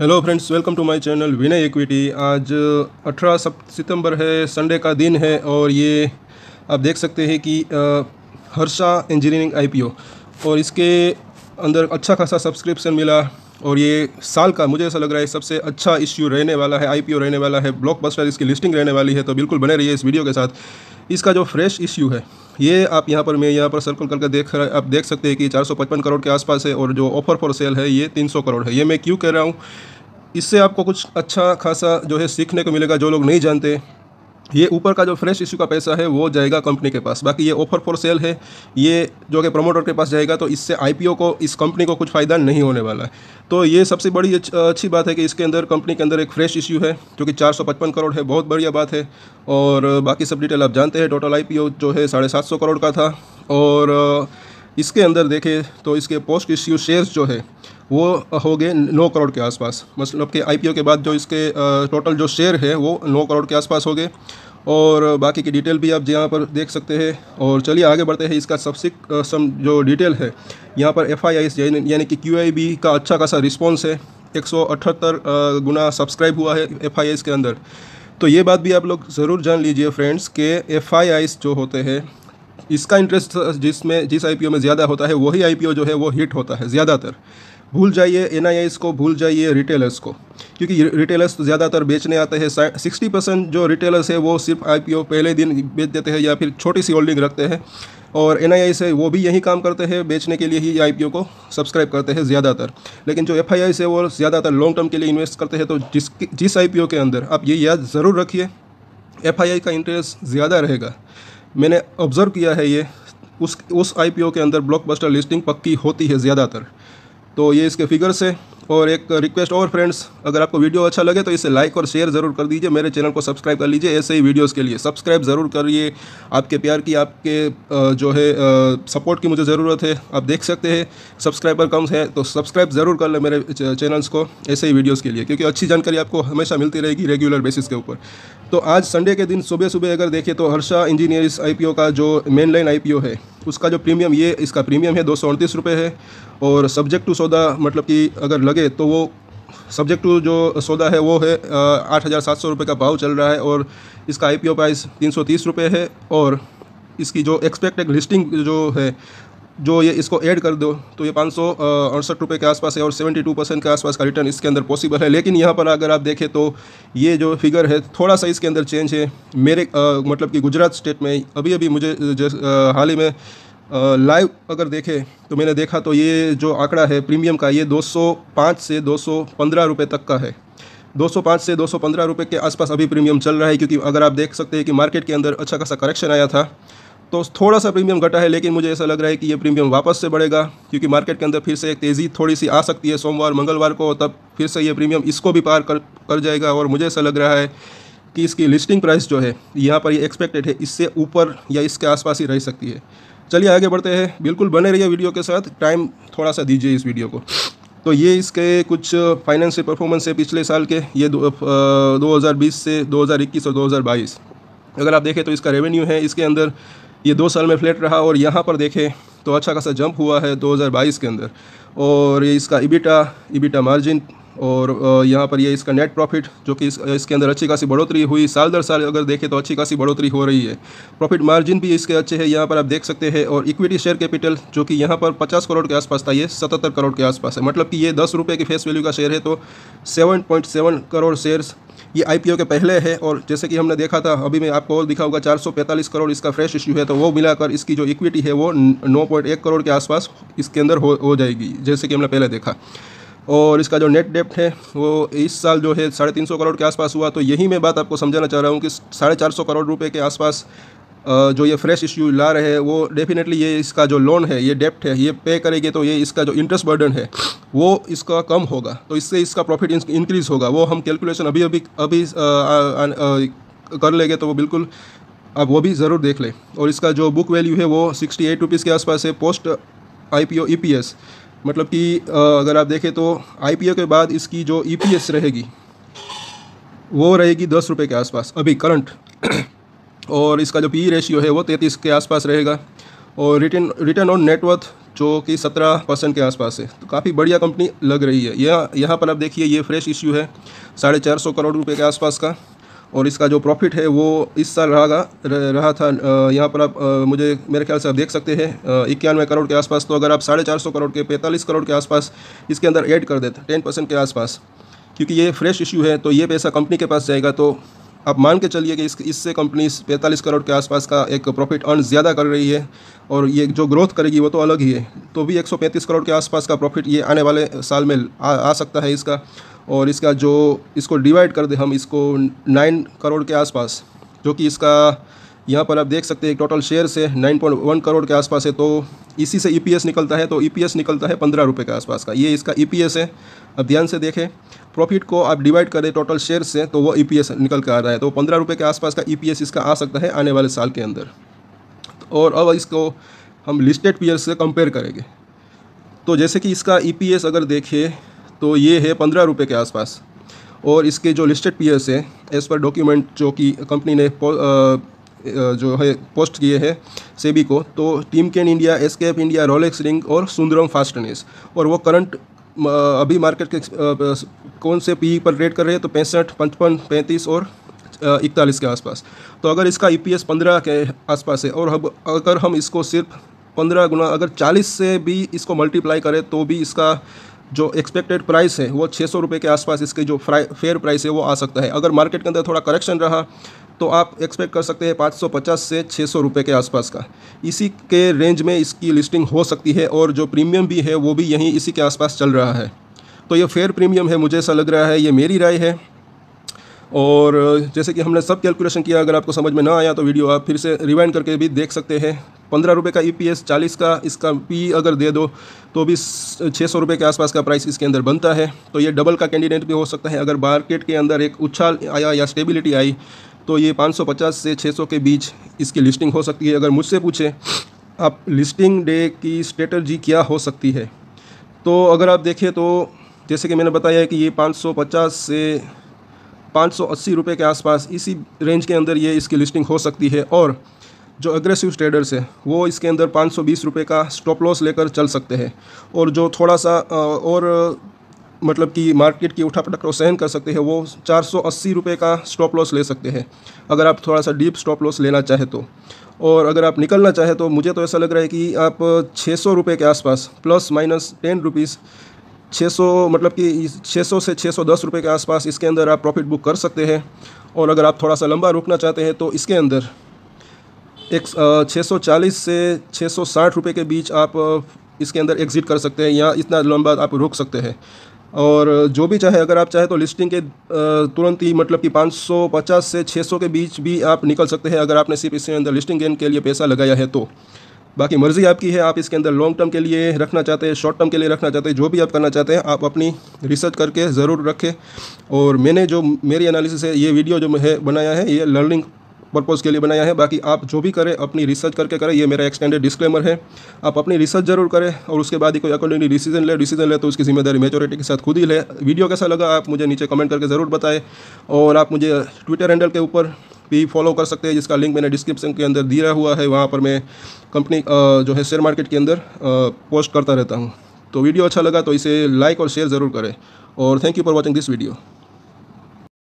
hello friends welcome to my channel Vinay equity आज 18 सितंबर है Sunday का दिन है और ये आप देख सकते हैं कि हर्षा इंजीनियरिंग आईपीओ और इसके अंदर अच्छा खासा सब्सक्रिप्शन मिला और ये साल का मुझे ऐसा लग रहा है सबसे अच्छा इश्यू रहने वाला है आईपीओ रहने वाला है ब्लॉकबस्टर इसकी लिस्टिंग रहने वाली है तो बिल्कुल बने रहिए इस वीडियो के साथ इसका जो फ्रेश इश्यू है ये आप यहाँ पर मैं यहाँ पर सर्कल करके देख आप देख सकते हैं कि 455 करोड़ के आसपास है और जो ऑफर फॉर सेल है ये 300 करोड़ है ये मैं क्यों कह रहा हूँ इससे आपको कुछ अच्छा खासा जो है सीखने को मिलेगा जो लोग नहीं जानते ये ऊपर का जो फ्रेश इशू का पैसा है वो जाएगा कंपनी के पास बाकी ये ऑफर फॉर सेल है ये जो कि प्रमोटर के पास जाएगा तो इससे आईपीओ को इस कंपनी को कुछ फ़ायदा नहीं होने वाला है तो ये सबसे बड़ी अच्छी बात है कि इसके अंदर कंपनी के अंदर एक फ्रेश इशू है जो कि 455 करोड़ है बहुत बढ़िया बात है और बाकी सब डिटेल आप जानते हैं टोटल आई जो है साढ़े करोड़ का था और इसके अंदर देखें तो इसके पोस्ट इश्यू शेयर्स जो है वो हो गए नौ करोड़ के आसपास मतलब कि आईपीओ के बाद जो इसके टोटल जो शेयर है वो नौ करोड़ के आसपास हो गए और बाकी की डिटेल भी आप यहाँ पर देख सकते हैं और चलिए आगे बढ़ते हैं इसका सबसे सम जो डिटेल है यहाँ पर एफ आई यानी कि क्यू का अच्छा खासा रिस्पॉन्स है एक गुना सब्सक्राइब हुआ है एफ के अंदर तो ये बात भी आप लोग ज़रूर जान लीजिए फ्रेंड्स के एफ जो होते हैं इसका इंटरेस्ट जिसमें जिस आईपीओ में ज़्यादा होता है वही आईपीओ जो है वो हिट होता है ज़्यादातर भूल जाइए एन को भूल जाइए रिटेलर्स को क्योंकि रिटेलर्स तो ज़्यादातर बेचने आते हैं सिक्सटी परसेंट जो रिटेलर्स है वो सिर्फ आई पहले दिन बेच देते हैं या फिर छोटी सी होल्डिंग रखते हैं और एन से वो भी यही काम करते हैं बेचने के लिए ही आई को सब्सक्राइब करते हैं ज़्यादातर लेकिन जो एफ आई से वो ज़्यादातर लॉन्ग टर्म के लिए इन्वेस्ट करते हैं तो जिस जिस आई के अंदर आप ये याद ज़रूर रखिए एफ का इंटरेस्ट ज़्यादा रहेगा मैंने ऑब्ज़र्व किया है ये उस उस आई के अंदर ब्लॉकबस्टर लिस्टिंग पक्की होती है ज़्यादातर तो ये इसके फिगर्स है और एक रिक्वेस्ट और फ्रेंड्स अगर आपको वीडियो अच्छा लगे तो इसे लाइक और शेयर ज़रूर कर दीजिए मेरे चैनल को सब्सक्राइब कर लीजिए ऐसे ही वीडियोस के लिए सब्सक्राइब ज़रूर करिए आपके प्यार की आपके जो है सपोर्ट की मुझे ज़रूरत है आप देख सकते हैं सब्सक्राइबर कम है तो सब्सक्राइब ज़रूर कर लें मेरे चैनल्स को ऐसे ही वीडियोज़ के लिए क्योंकि अच्छी जानकारी आपको हमेशा मिलती रहेगी रेगुलर बेसिस के ऊपर तो आज संडे के दिन सुबह सुबह अगर देखें तो हर्षा इंजीनियर्स आई का जो मेन लाइन आई है उसका जो प्रीमियम ये इसका प्रीमियम है दो सौ अड़तीस रुपये है और सब्जेक्ट टू सौदा मतलब कि अगर लगे तो वो सब्जेक्ट टू जो सौदा है वो है आठ हज़ार सात सौ रुपये का भाव चल रहा है और इसका आई पी ओ प्राइस तीन सौ तीस रुपये है और इसकी जो एक्सपेक्टेड लिस्टिंग जो है जो ये इसको ऐड कर दो तो ये पाँच सौ अड़सठ रुपये के आसपास है और सेवेंटी टू परसेंट के आसपास का रिटर्न इसके अंदर पॉसिबल है लेकिन यहाँ पर अगर आप देखें तो ये जो फिगर है थोड़ा सा इसके अंदर चेंज है मेरे आ, मतलब कि गुजरात स्टेट में अभी अभी मुझे हाल ही में लाइव अगर देखें तो मैंने देखा तो ये जो आंकड़ा है प्रीमियम का ये दो से दो सौ तक का है 205 से 215 रुपए के आसपास अभी प्रीमियम चल रहा है क्योंकि अगर आप देख सकते हैं कि मार्केट के अंदर अच्छा खासा करेक्शन आया था तो थोड़ा सा प्रीमियम घटा है लेकिन मुझे ऐसा लग रहा है कि ये प्रीमियम वापस से बढ़ेगा क्योंकि मार्केट के अंदर फिर से एक तेज़ी थोड़ी सी आ सकती है सोमवार मंगलवार को तब फिर से ये प्रीमियम इसको भी पार कर कर जाएगा और मुझे ऐसा लग रहा है कि इसकी लिस्टिंग प्राइस जो है यहाँ पर ये एक्सपेक्टेड है इससे ऊपर या इसके आसपास ही रह सकती है चलिए आगे बढ़ते हैं बिल्कुल बने रहिए वीडियो के साथ टाइम थोड़ा सा दीजिए इस वीडियो को तो ये इसके कुछ फाइनेंशियल परफॉर्मेंस है पिछले साल के ये दो, से दो और दो अगर आप देखें तो इसका रेवेन्यू है इसके अंदर ये दो साल में फ्लैट रहा और यहाँ पर देखें तो अच्छा खासा जंप हुआ है 2022 के अंदर और ये इसका इबिटा इबिटा मार्जिन और यहाँ पर ये इसका नेट प्रॉफिट जो कि इस, इसके अंदर अच्छी खासी बढ़ोतरी हुई साल दर साल अगर देखें तो अच्छी खासी बढ़ोतरी हो रही है प्रॉफिट मार्जिन भी इसके अच्छे हैं यहाँ पर आप देख सकते हैं और इक्विटी शेयर कैपिटल जो कि यहाँ पर 50 करोड़ के आसपास था ये 77 करोड़ के आसपास है मतलब कि ये दस रुपये की फेस वैल्यू का शेयर है तो सेवन करोड़ शेयर्स ये आईपीओ के पहले है और जैसे कि हमने देखा था अभी मैं आपको और दिखा होगा 445 करोड़ इसका फ्रेश इश्यू है तो वो मिलाकर इसकी जो इक्विटी है वो 9.1 करोड़ के आसपास इसके अंदर हो, हो जाएगी जैसे कि हमने पहले देखा और इसका जो नेट डेप्ट है वो इस साल जो है साढ़े तीन सौ करोड़ के आसपास हुआ तो यही मैं बात आपको समझाना चाह रहा हूँ कि साढ़े चार सौ करोड़ रुपये के आसपास जो ये फ्रेश इश्यू ला रहे हैं वो डेफिनेटली ये इसका जो लोन है ये डेप्ट है ये पे करेंगे तो ये इसका जो इंटरेस्ट बर्डन है वो इसका कम होगा तो इससे इसका प्रॉफिट इंक्रीज़ होगा वो हम कैलकुलेशन अभी अभी अभी आ, आ, आ, कर लेंगे तो वो बिल्कुल आप वो भी ज़रूर देख लें और इसका जो बुक वैल्यू है वो सिक्सटी एट रुपीज़ के आसपास है post I P O E P S मतलब कि अगर आप देखें तो आई पी ओ के बाद इसकी जो ई पी एस रहेगी वो रहेगी दस रुपये के आसपास अभी करंट और इसका जो पी रेशियो है वो तैंतीस के आसपास रहेगा और रिटर्न रिटर्न ऑन नेटवर्थ जो कि सत्रह परसेंट के आसपास है तो काफ़ी बढ़िया कंपनी लग रही है यह यहाँ पर आप देखिए ये फ्रेश इश्यू है साढ़े चार सौ करोड़ रुपए के आसपास का और इसका जो प्रॉफिट है वो इस साल रहा रहा था यहाँ पर आप मुझे मेरे ख्याल से आप देख सकते हैं इक्यानवे करोड़ के आसपास तो अगर आप साढ़े चार सौ करोड़ के पैंतालीस करोड़ के आसपास इसके अंदर ऐड कर देते टेन परसेंट के आसपास क्योंकि ये फ्रेश इशू है तो ये पैसा कंपनी के पास जाएगा तो आप मान के चलिए कि इस इससे कंपनी पैंतालीस करोड़ के आसपास का एक प्रॉफिट अर्न ज़्यादा कर रही है और ये जो ग्रोथ करेगी वो तो अलग ही है तो भी 135 करोड़ के आसपास का प्रॉफिट ये आने वाले साल में आ, आ सकता है इसका और इसका जो इसको डिवाइड कर दे हम इसको नाइन करोड़ के आसपास जो कि इसका यहाँ पर आप देख सकते हैं टोटल शेयर से 9.1 करोड़ के आसपास है तो इसी से ईपीएस e निकलता है तो ईपीएस e निकलता है पंद्रह रुपये के आसपास का ये इसका ईपीएस e है अब ध्यान से देखें प्रॉफिट को आप डिवाइड करें टोटल शेयर से तो वो ई e निकल कर आ रहा है तो पंद्रह रुपये के आसपास का ई e इसका आ सकता है आने वाले साल के अंदर और अब इसको हम लिस्टेड पीयर्स से कंपेयर करेंगे तो जैसे कि इसका ई e अगर देखें तो ये है पंद्रह रुपये के आसपास और इसके जो लिस्टेड पीयर्स है एज़ पर डॉक्यूमेंट जो कि कंपनी ने जो है पोस्ट किए हैं सेबी को तो Timken India S India Rolex ring और सुंदरम फास्टनेस और वो करंट अभी मार्केट के कौन से पी e पर रेट कर रहे हैं तो पैंसठ पचपन पैंतीस और इकतालीस के आसपास तो अगर इसका ई पी एस पंद्रह के आसपास है और अब अगर हम इसको सिर्फ पंद्रह गुना अगर चालीस से भी इसको मल्टीप्लाई करें तो भी इसका जो एक्सपेक्टेड प्राइस है वो छः सौ रुपये के आसपास इसके जो फेयर प्राइस है वो आ सकता है अगर मार्केट के अंदर थोड़ा करेक्शन रहा तो आप एक्सपेक्ट कर सकते हैं 550 से 600 सौ के आसपास का इसी के रेंज में इसकी लिस्टिंग हो सकती है और जो प्रीमियम भी है वो भी यहीं इसी के आसपास चल रहा है तो ये फेयर प्रीमियम है मुझे ऐसा लग रहा है ये मेरी राय है और जैसे कि हमने सब कैलकुलेशन किया अगर आपको समझ में ना आया तो वीडियो आप फिर से रिवाइंड करके भी देख सकते हैं पंद्रह रुपये का ई पी एस चालीस का इसका पी अगर दे दो तो भी छः सौ रुपये के आसपास का प्राइस इसके अंदर बनता है तो ये डबल का कैंडिडेट भी हो सकता है अगर मार्केट के अंदर एक उछाल आया या स्टेबिलिटी आई तो ये 550 से 600 के बीच इसकी लिस्टिंग हो सकती है अगर मुझसे पूछे आप लिस्टिंग डे की स्ट्रेटर्जी क्या हो सकती है तो अगर आप देखें तो जैसे कि मैंने बताया कि ये 550 से 580 रुपए के आसपास इसी रेंज के अंदर ये इसकी लिस्टिंग हो सकती है और जो अग्रेसिव ट्रेडर्स है वो इसके अंदर 520 रुपए का स्टॉप लॉस लेकर चल सकते हैं और जो थोड़ा सा और मतलब कि मार्केट की उठापटक को सहन कर सकते हैं वो चार सौ का स्टॉप लॉस ले सकते हैं अगर आप थोड़ा सा डीप स्टॉप लॉस लेना चाहें तो और अगर आप निकलना चाहे तो मुझे तो ऐसा लग रहा है कि आप छः सौ के आसपास प्लस माइनस टेन रुपीज़ छः सौ मतलब कि छः सौ से छः सौ दस रुपये के आसपास इसके अंदर आप प्रॉफिट बुक कर सकते हैं और अगर आप थोड़ा सा लंबा रुकना चाहते हैं तो इसके अंदर एक छः सौ चालीस से छः सौ साठ रुपये के बीच आप इसके अंदर एग्ज़िट कर सकते हैं या इतना लंबा आप रुक सकते हैं और जो भी चाहे अगर आप चाहे तो लिस्टिंग के तुरंत ही मतलब कि 550 से 600 के बीच भी आप निकल सकते हैं अगर आपने सिर्फ इसके अंदर लिस्टिंग गेन के लिए पैसा लगाया है तो बाकी मर्ज़ी आपकी है आप इसके अंदर लॉन्ग टर्म के लिए रखना चाहते हैं शॉर्ट टर्म के लिए रखना चाहते हैं जो भी आप करना चाहते हैं आप अपनी रिसर्च करके ज़रूर रखें और मैंने जो मेरी एनालिसिस है ये वीडियो जो है बनाया है ये लर्निंग पर्पज़ के लिए बनाया है बाकी आप जो भी करें अपनी रिसर्च करके करें ये मेरा एक्सटेंडेड डिस्क्लेमर है आप अपनी रिसर्च जरूर करें और उसके बाद ही कोई अकॉर्डिंगली डिसीजन ले डिसीजन ले तो उसकी जिम्मेदारी मेजोरिटी के साथ खुद ही ले वीडियो कैसा लगा आप मुझे नीचे कमेंट करके ज़रूर बताएं और आप मुझे ट्विटर हैंडल के ऊपर भी फॉलो कर सकते हैं जिसका लिंक मैंने डिस्क्रिप्शन के अंदर दिया हुआ है वहाँ पर मैं कंपनी जो है शेयर मार्केट के अंदर पोस्ट करता रहता हूँ तो वीडियो अच्छा लगा तो इसे लाइक और शेयर ज़रूर करें और thank you for watching this video